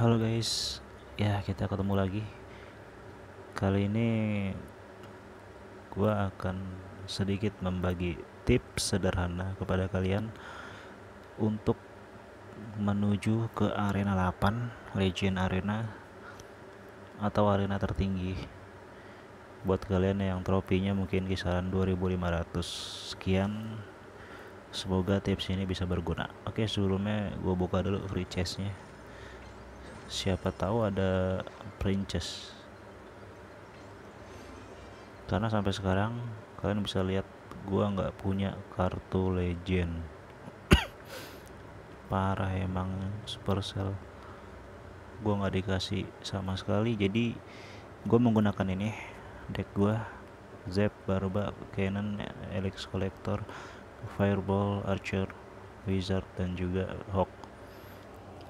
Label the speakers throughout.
Speaker 1: Halo guys, ya kita ketemu lagi. Kali ini gua akan sedikit membagi tips sederhana kepada kalian untuk menuju ke arena 8, Legend Arena atau arena tertinggi. Buat kalian yang tropinya mungkin kisaran 2500 sekian. Semoga tips ini bisa berguna. Oke, sebelumnya gue buka dulu free chestnya siapa tahu ada princess karena sampai sekarang kalian bisa lihat gua nggak punya kartu legend parah emang supercell gua nggak dikasih sama sekali jadi gua menggunakan ini deck gua Zep, Barba, Cannon, Elix Collector, Fireball, Archer, Wizard dan juga Hawk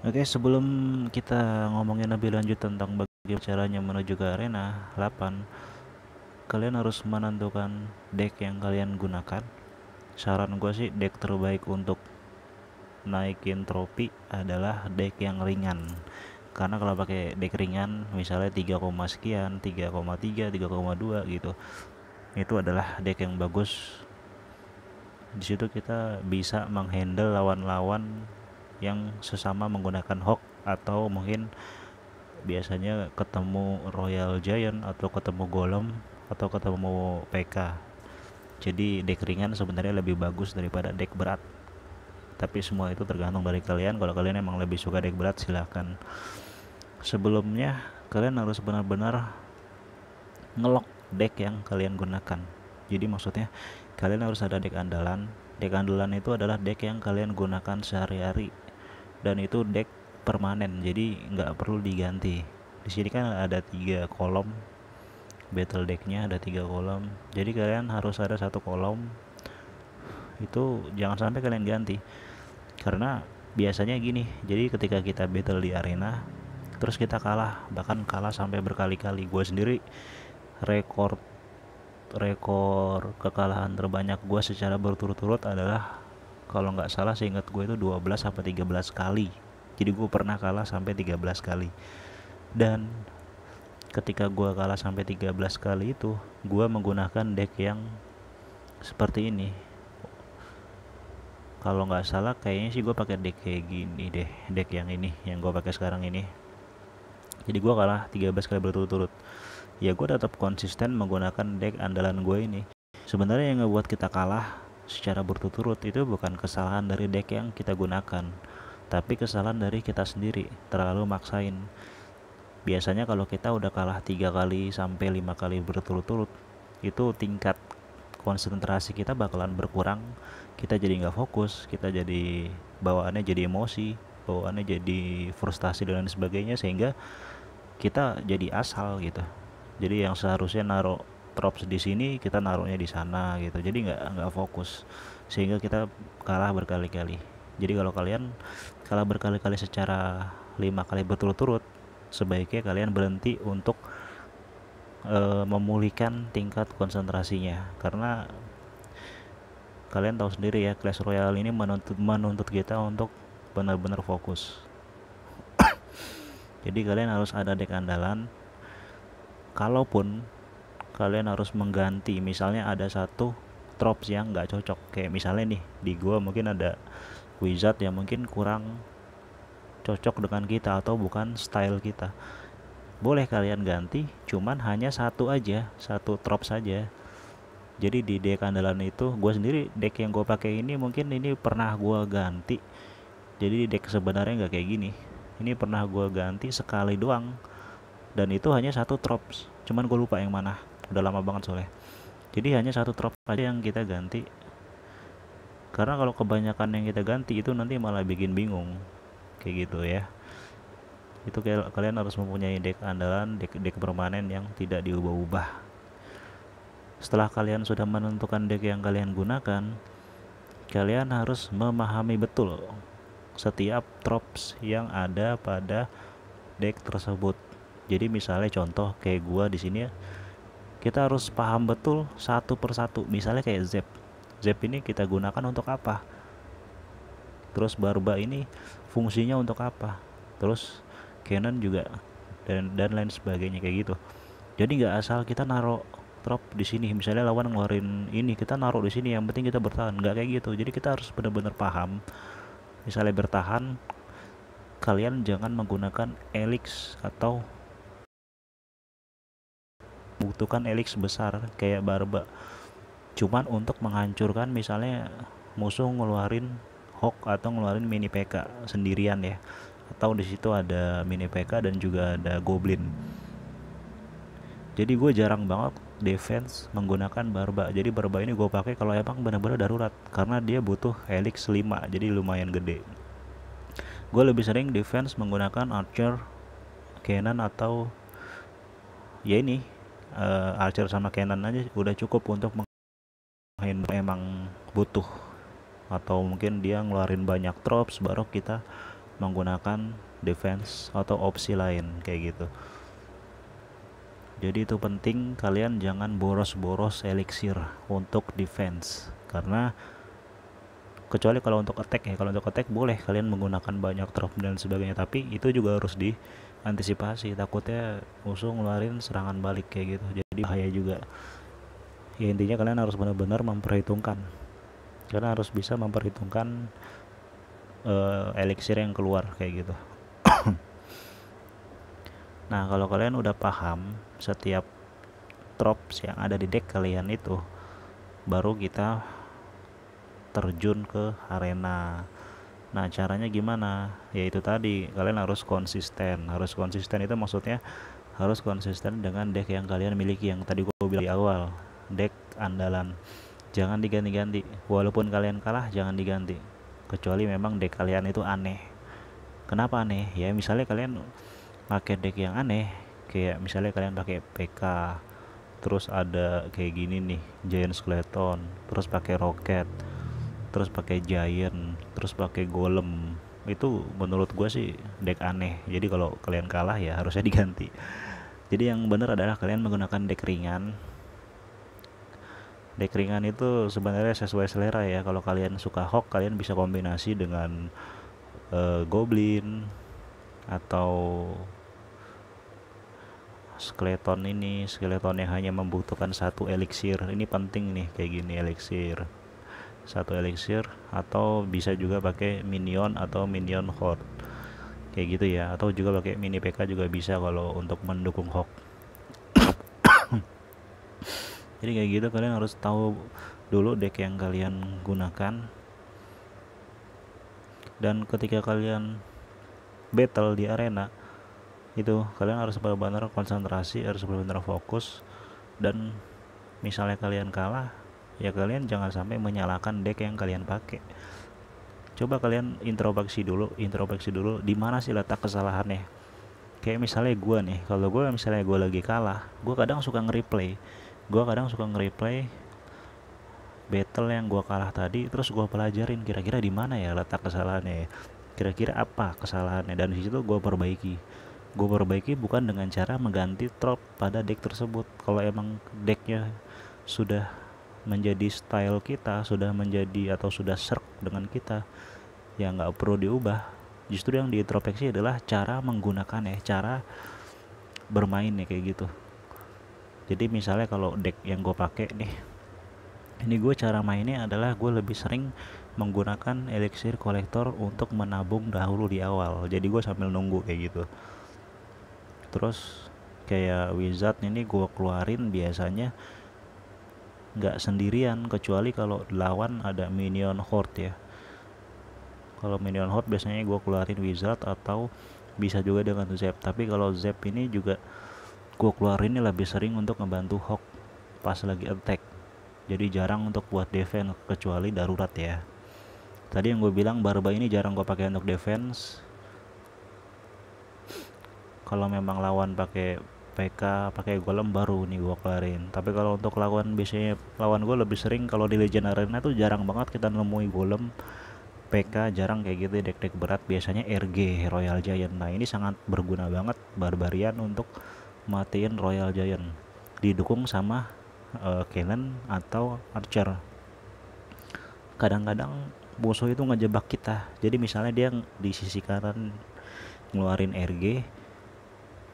Speaker 1: Oke, sebelum kita ngomongin lebih lanjut tentang bagaimana caranya menuju ke arena 8, kalian harus menentukan deck yang kalian gunakan. Saran gue sih deck terbaik untuk naikin tropi adalah deck yang ringan. Karena kalau pakai deck ringan, misalnya 3, sekian, 3,3, 3,2 gitu. Itu adalah deck yang bagus. Di situ kita bisa menghandle lawan-lawan yang sesama menggunakan hawk atau mungkin biasanya ketemu Royal Giant atau ketemu Golem atau ketemu PK jadi deck ringan sebenarnya lebih bagus daripada deck berat tapi semua itu tergantung dari kalian kalau kalian emang lebih suka deck berat silahkan sebelumnya kalian harus benar-benar ngelok deck yang kalian gunakan jadi maksudnya kalian harus ada deck andalan deck andalan itu adalah deck yang kalian gunakan sehari-hari dan itu deck permanen jadi nggak perlu diganti di sini kan ada tiga kolom battle decknya ada tiga kolom jadi kalian harus ada satu kolom itu jangan sampai kalian ganti karena biasanya gini jadi ketika kita battle di arena terus kita kalah bahkan kalah sampai berkali-kali gue sendiri rekor rekor kekalahan terbanyak gue secara berturut-turut adalah kalau nggak salah seingat gue itu 12 sampai 13 kali jadi gue pernah kalah sampai 13 kali dan ketika gue kalah sampai 13 kali itu gue menggunakan deck yang seperti ini kalau nggak salah kayaknya sih gue pakai deck kayak gini deh deck yang ini yang gue pakai sekarang ini jadi gue kalah 13 kali berturut-turut ya gue tetap konsisten menggunakan deck andalan gue ini sebenarnya yang ngebuat kita kalah secara berturut-turut itu bukan kesalahan dari deck yang kita gunakan, tapi kesalahan dari kita sendiri, terlalu maksain. Biasanya kalau kita udah kalah tiga kali sampai lima kali berturut-turut, itu tingkat konsentrasi kita bakalan berkurang, kita jadi nggak fokus, kita jadi bawaannya jadi emosi, bawaannya jadi frustasi dan lain sebagainya sehingga kita jadi asal gitu. Jadi yang seharusnya naruh props di sini kita naruhnya di sana gitu jadi nggak nggak fokus sehingga kita kalah berkali-kali jadi kalau kalian kalah berkali-kali secara lima kali berturut-turut sebaiknya kalian berhenti untuk e, memulihkan tingkat konsentrasinya karena kalian tahu sendiri ya Clash Royale ini menuntut menuntut kita untuk benar-benar fokus jadi kalian harus ada dekandalan, andalan kalaupun kalian harus mengganti misalnya ada satu tropes yang nggak cocok kayak misalnya nih di gua mungkin ada wizard yang mungkin kurang cocok dengan kita atau bukan style kita boleh kalian ganti cuman hanya satu aja satu drop saja jadi di deck andalan itu gue sendiri deck yang gue pakai ini mungkin ini pernah gue ganti jadi di deck sebenarnya nggak kayak gini ini pernah gue ganti sekali doang dan itu hanya satu drops cuman gue lupa yang mana udah lama banget soalnya jadi hanya satu trop aja yang kita ganti karena kalau kebanyakan yang kita ganti itu nanti malah bikin bingung kayak gitu ya itu kayak kalian harus mempunyai deck andalan deck deck permanen yang tidak diubah-ubah setelah kalian sudah menentukan deck yang kalian gunakan kalian harus memahami betul setiap tropes yang ada pada deck tersebut jadi misalnya contoh kayak gua di sini ya kita harus paham betul satu persatu misalnya kayak zep zep ini kita gunakan untuk apa terus barba ini fungsinya untuk apa terus Canon juga dan dan lain sebagainya kayak gitu jadi nggak asal kita naruh drop di sini misalnya lawan ngeluarin ini kita naruh di sini yang penting kita bertahan nggak kayak gitu jadi kita harus benar-benar paham misalnya bertahan kalian jangan menggunakan elix atau butuhkan elix besar kayak barba cuman untuk menghancurkan misalnya musuh ngeluarin hook atau ngeluarin mini PK sendirian ya atau disitu ada mini PK dan juga ada goblin jadi gue jarang banget defense menggunakan barba jadi barba ini gue pakai kalau emang bener-bener darurat karena dia butuh helix 5 jadi lumayan gede gue lebih sering defense menggunakan archer cannon atau ya ini uh, Archer sama Canon aja udah cukup untuk menghindar emang butuh atau mungkin dia ngeluarin banyak drops baru kita menggunakan defense atau opsi lain kayak gitu jadi itu penting kalian jangan boros-boros elixir untuk defense karena kecuali kalau untuk attack ya kalau untuk attack boleh kalian menggunakan banyak drop dan sebagainya tapi itu juga harus di antisipasi takutnya musuh ngeluarin serangan balik kayak gitu jadi bahaya juga ya intinya kalian harus benar-benar memperhitungkan karena harus bisa memperhitungkan uh, eh, elixir yang keluar kayak gitu nah kalau kalian udah paham setiap drops yang ada di deck kalian itu baru kita terjun ke arena Nah, caranya gimana? Yaitu tadi, kalian harus konsisten. Harus konsisten itu maksudnya harus konsisten dengan deck yang kalian miliki yang tadi gue bilang di awal. Deck andalan. Jangan diganti-ganti. Walaupun kalian kalah, jangan diganti. Kecuali memang deck kalian itu aneh. Kenapa aneh? Ya, misalnya kalian pakai deck yang aneh, kayak misalnya kalian pakai PK terus ada kayak gini nih Giant Skeleton terus pakai roket terus pakai Giant terus pakai golem itu menurut gue sih deck aneh jadi kalau kalian kalah ya harusnya diganti jadi yang benar adalah kalian menggunakan deck ringan deck ringan itu sebenarnya sesuai selera ya kalau kalian suka hook kalian bisa kombinasi dengan uh, goblin atau skeleton ini skeleton yang hanya membutuhkan satu elixir ini penting nih kayak gini elixir satu elixir atau bisa juga pakai minion atau minion horde kayak gitu ya atau juga pakai mini PK juga bisa kalau untuk mendukung hook jadi kayak gitu kalian harus tahu dulu deck yang kalian gunakan dan ketika kalian battle di arena itu kalian harus benar-benar konsentrasi harus benar-benar fokus dan misalnya kalian kalah ya kalian jangan sampai menyalahkan deck yang kalian pakai coba kalian introspeksi dulu introspeksi dulu di mana sih letak kesalahannya kayak misalnya gue nih kalau gue misalnya gue lagi kalah gue kadang suka nge-replay gue kadang suka nge-replay battle yang gue kalah tadi terus gue pelajarin kira-kira di mana ya letak kesalahannya kira-kira apa kesalahannya dan disitu gue perbaiki gue perbaiki bukan dengan cara mengganti trop pada deck tersebut kalau emang decknya sudah menjadi style kita sudah menjadi atau sudah serk dengan kita ya nggak perlu diubah justru yang diintrospeksi adalah cara menggunakan ya cara bermain ya kayak gitu jadi misalnya kalau deck yang gue pakai nih ini gue cara mainnya adalah gue lebih sering menggunakan elixir kolektor untuk menabung dahulu di awal jadi gue sambil nunggu kayak gitu terus kayak wizard ini gue keluarin biasanya nggak sendirian kecuali kalau lawan ada minion horde ya kalau minion horde biasanya gue keluarin wizard atau bisa juga dengan zep tapi kalau zep ini juga gue keluarin ini lebih sering untuk ngebantu hawk pas lagi attack jadi jarang untuk buat defense kecuali darurat ya tadi yang gue bilang barba ini jarang gue pakai untuk defense kalau memang lawan pakai PK pakai golem baru nih gua kelarin. tapi kalau untuk lawan biasanya lawan gua lebih sering kalau di Legend Arena tuh jarang banget kita nemui golem PK jarang kayak gitu dek-dek berat biasanya RG Royal Giant nah ini sangat berguna banget Barbarian untuk matiin Royal Giant didukung sama uh, eh, Cannon atau Archer kadang-kadang musuh itu ngejebak kita jadi misalnya dia di sisi kanan ngeluarin RG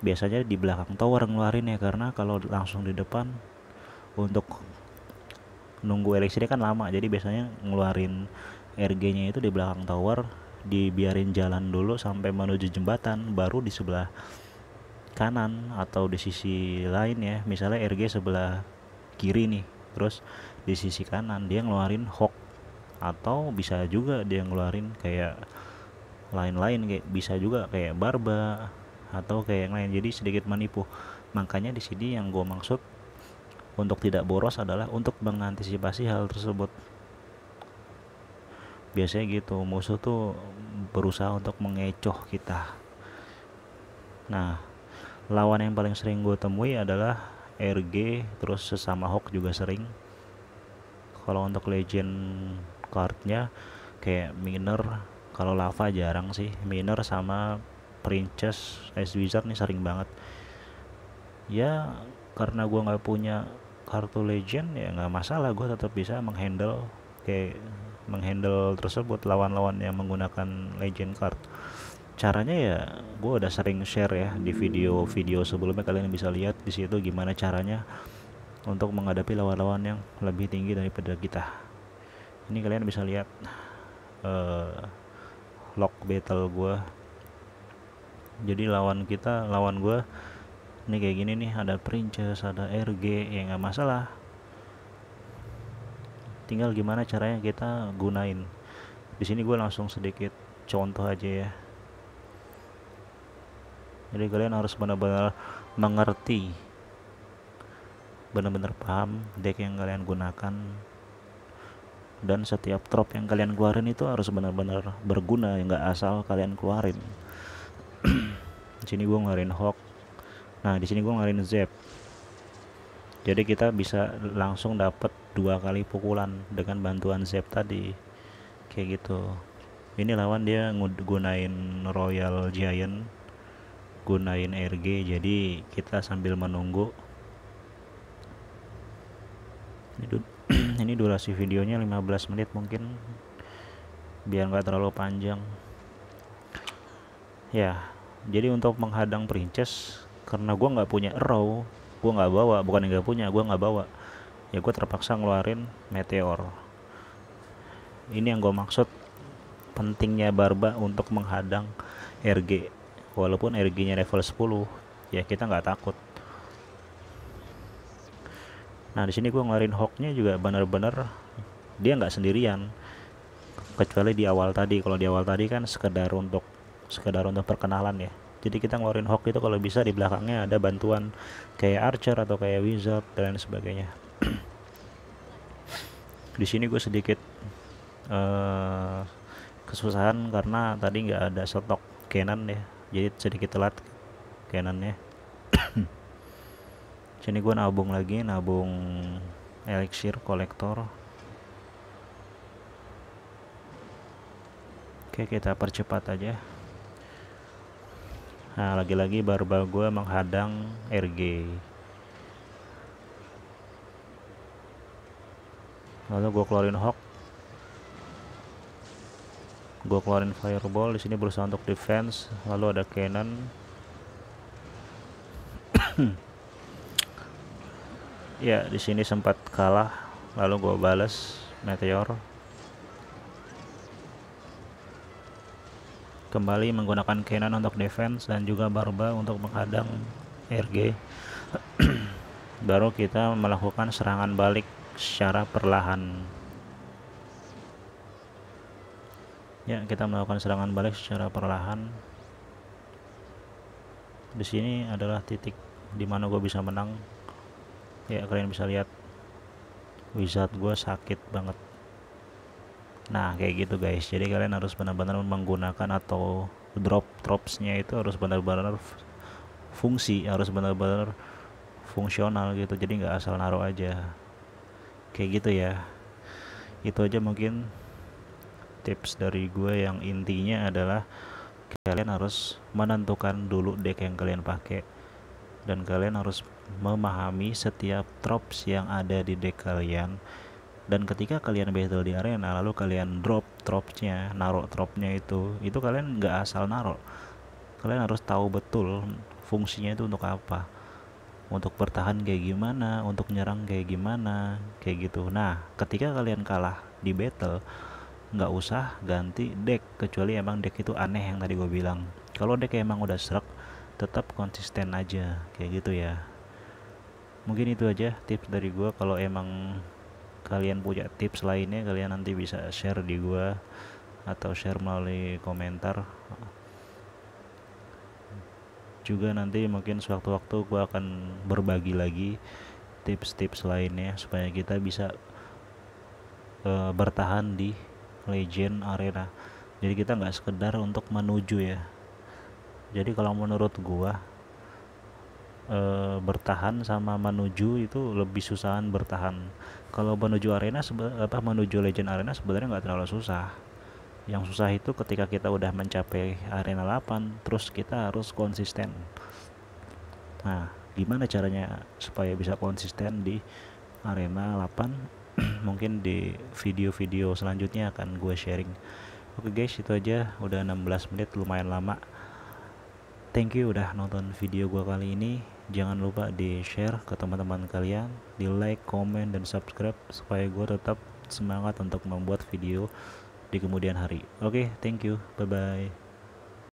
Speaker 1: biasanya di belakang tower ngeluarin ya karena kalau langsung di depan untuk nunggu LCD kan lama jadi biasanya ngeluarin RG-nya itu di belakang tower dibiarin jalan dulu sampai menuju jembatan baru di sebelah kanan atau di sisi lain ya misalnya RG sebelah kiri nih terus di sisi kanan dia ngeluarin hook atau bisa juga dia ngeluarin kayak lain-lain kayak bisa juga kayak barba atau kayak yang lain jadi sedikit menipu makanya di sini yang gue maksud untuk tidak boros adalah untuk mengantisipasi hal tersebut biasanya gitu musuh tuh berusaha untuk mengecoh kita nah lawan yang paling sering gue temui adalah RG terus sesama Hawk juga sering kalau untuk legend cardnya kayak miner kalau lava jarang sih miner sama Princess Ice Wizard nih sering banget ya karena gue nggak punya kartu legend ya nggak masalah gue tetap bisa menghandle kayak menghandle tersebut lawan-lawan yang menggunakan legend card caranya ya gue udah sering share ya di video-video sebelumnya kalian bisa lihat di situ gimana caranya untuk menghadapi lawan-lawan yang lebih tinggi daripada kita ini kalian bisa lihat uh, lock battle gue jadi lawan kita lawan gue ini kayak gini nih ada princess ada RG ya nggak masalah tinggal gimana caranya kita gunain di sini gue langsung sedikit contoh aja ya jadi kalian harus benar-benar mengerti benar-benar paham deck yang kalian gunakan dan setiap drop yang kalian keluarin itu harus benar-benar berguna nggak asal kalian keluarin di sini gue ngeluarin hawk nah di sini gue ngeluarin Zap, jadi kita bisa langsung dapat dua kali pukulan dengan bantuan Zap tadi kayak gitu ini lawan dia gunain Royal Giant gunain RG jadi kita sambil menunggu ini, ini durasi videonya 15 menit mungkin biar nggak terlalu panjang ya jadi untuk menghadang Princess, karena gue nggak punya arrow, gue nggak bawa bukan nggak punya gue nggak bawa ya gue terpaksa ngeluarin meteor ini yang gue maksud pentingnya barba untuk menghadang RG walaupun RG nya level 10 ya kita nggak takut nah di sini gue ngeluarin nya juga bener-bener dia nggak sendirian kecuali di awal tadi kalau di awal tadi kan sekedar untuk sekedar untuk perkenalan ya jadi kita ngeluarin hoax itu kalau bisa di belakangnya ada bantuan kayak Archer atau kayak Wizard dan lain sebagainya di sini gue sedikit uh, kesusahan karena tadi nggak ada stok Canon ya jadi sedikit telat Canonnya sini gue nabung lagi nabung elixir kolektor oke kita percepat aja Nah, lagi-lagi barbel gue menghadang RG. Lalu gue keluarin Hawk. Gue keluarin Fireball di sini berusaha untuk defense, lalu ada Cannon. ya, di sini sempat kalah, lalu gue balas Meteor. kembali menggunakan Canon untuk defense dan juga barba untuk menghadang RG baru kita melakukan serangan balik secara perlahan ya kita melakukan serangan balik secara perlahan di sini adalah titik dimana gue bisa menang ya kalian bisa lihat wizard gue sakit banget Nah, kayak gitu guys. Jadi kalian harus benar-benar menggunakan atau drop dropsnya itu harus benar-benar fungsi, harus benar-benar fungsional gitu. Jadi nggak asal naruh aja. Kayak gitu ya. Itu aja mungkin tips dari gue yang intinya adalah kalian harus menentukan dulu deck yang kalian pakai dan kalian harus memahami setiap drops yang ada di deck kalian dan ketika kalian battle di arena lalu kalian drop dropnya naruh dropnya itu itu kalian nggak asal naruh kalian harus tahu betul fungsinya itu untuk apa untuk bertahan kayak gimana untuk nyerang kayak gimana kayak gitu nah ketika kalian kalah di battle nggak usah ganti deck kecuali emang deck itu aneh yang tadi gue bilang kalau deck emang udah serak tetap konsisten aja kayak gitu ya mungkin itu aja tips dari gue kalau emang kalian punya tips lainnya kalian nanti bisa share di gua atau share melalui komentar juga nanti mungkin sewaktu-waktu gua akan berbagi lagi tips-tips lainnya supaya kita bisa uh, bertahan di legend arena jadi kita nggak sekedar untuk menuju ya jadi kalau menurut gua e, bertahan sama menuju itu lebih susahan bertahan kalau menuju arena apa menuju legend arena sebenarnya nggak terlalu susah yang susah itu ketika kita udah mencapai arena 8 terus kita harus konsisten nah gimana caranya supaya bisa konsisten di arena 8 mungkin di video-video selanjutnya akan gue sharing oke guys itu aja udah 16 menit lumayan lama thank you udah nonton video gue kali ini jangan lupa di share ke teman-teman kalian di like comment dan subscribe supaya gue tetap semangat untuk membuat video di kemudian hari oke okay, thank you bye bye